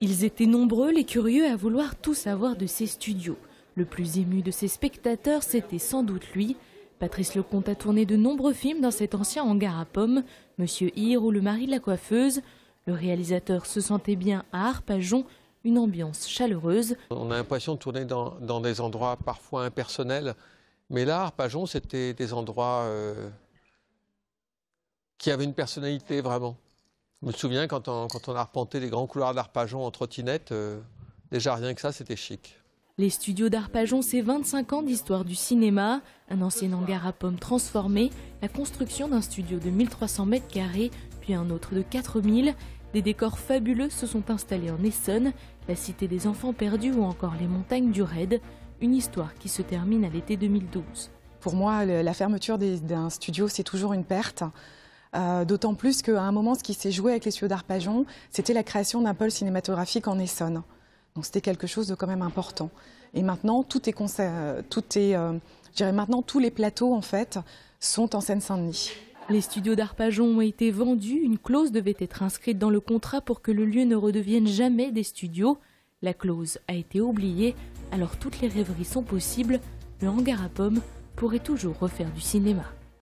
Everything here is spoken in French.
Ils étaient nombreux, les curieux, à vouloir tout savoir de ces studios. Le plus ému de ces spectateurs, c'était sans doute lui. Patrice Lecomte a tourné de nombreux films dans cet ancien hangar à pommes, Monsieur Hir ou Le mari de la coiffeuse. Le réalisateur se sentait bien à Arpajon, une ambiance chaleureuse. On a l'impression de tourner dans, des endroits parfois impersonnels, mais là, Arpajon, c'était des endroits euh, qui avaient une personnalité vraiment. Je me souviens quand on, arpentait les grands couloirs d'Arpajon en trottinette, euh, déjà rien que ça, c'était chic. Les studios d'Arpajon, c'est 25 ans d'histoire du cinéma, un ancien hangar à pommes transformé, la construction d'un studio de 1300 mètres carrés, puis un autre de 4000. Des décors fabuleux se sont installés en Essonne, la cité des enfants perdus ou encore les montagnes du Raid, une histoire qui se termine à l'été 2012. Pour moi, la fermeture d'un studio, c'est toujours une perte. Euh, d'autant plus qu'à un moment, ce qui s'est joué avec les studios d'Arpajon, c'était la création d'un pôle cinématographique en Essonne. Donc c'était quelque chose de quand même important. Et maintenant, euh, euh, maintenant tous les plateaux en fait sont en Seine-Saint-Denis. Les studios d'Arpajon ont été vendus. Une clause devait être inscrite dans le contrat pour que le lieu ne redevienne jamais des studios. La clause a été oubliée, alors toutes les rêveries sont possibles. Le hangar à pommes pourrait toujours refaire du cinéma.